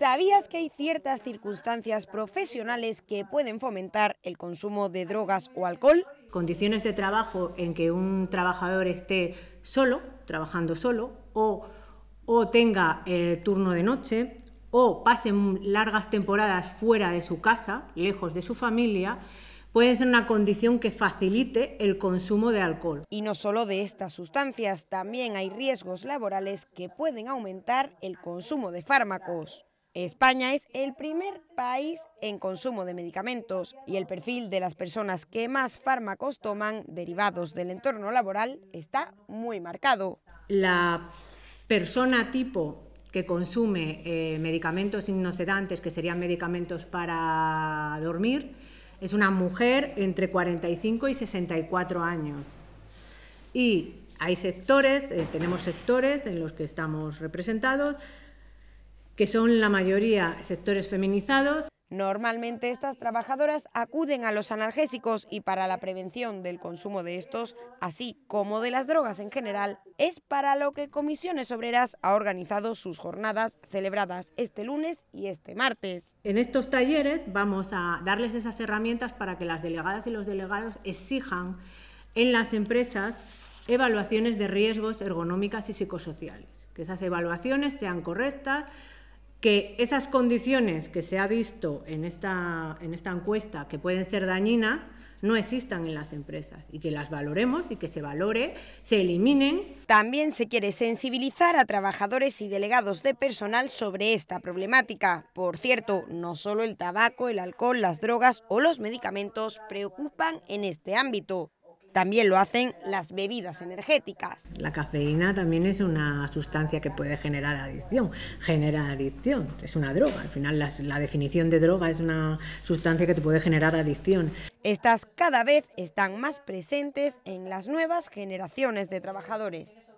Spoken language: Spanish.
¿Sabías que hay ciertas circunstancias profesionales que pueden fomentar el consumo de drogas o alcohol? Condiciones de trabajo en que un trabajador esté solo, trabajando solo, o, tenga eh, turno de noche, o pase largas temporadas fuera de su casa, lejos de su familia, pueden ser una condición que facilite el consumo de alcohol. Y no solo de estas sustancias, también hay riesgos laborales que pueden aumentar el consumo de fármacos. España es el primer país en consumo de medicamentos y el perfil de las personas que más fármacos toman derivados del entorno laboral está muy marcado. La persona tipo que consume eh, medicamentos inocedantes que serían medicamentos para dormir, es una mujer entre 45 y 64 años. Y hay sectores, eh, tenemos sectores en los que estamos representados, que son la mayoría sectores feminizados. Normalmente estas trabajadoras acuden a los analgésicos y para la prevención del consumo de estos, así como de las drogas en general, es para lo que Comisiones Obreras ha organizado sus jornadas celebradas este lunes y este martes. En estos talleres vamos a darles esas herramientas para que las delegadas y los delegados exijan en las empresas evaluaciones de riesgos ergonómicas y psicosociales, que esas evaluaciones sean correctas, que esas condiciones que se ha visto en esta, en esta encuesta que pueden ser dañinas no existan en las empresas y que las valoremos y que se valore, se eliminen. También se quiere sensibilizar a trabajadores y delegados de personal sobre esta problemática. Por cierto, no solo el tabaco, el alcohol, las drogas o los medicamentos preocupan en este ámbito. También lo hacen las bebidas energéticas. La cafeína también es una sustancia que puede generar adicción. Genera adicción, es una droga. Al final la, definición de droga es una sustancia que te puede generar adicción. Estas cada vez están más presentes en las nuevas generaciones de trabajadores.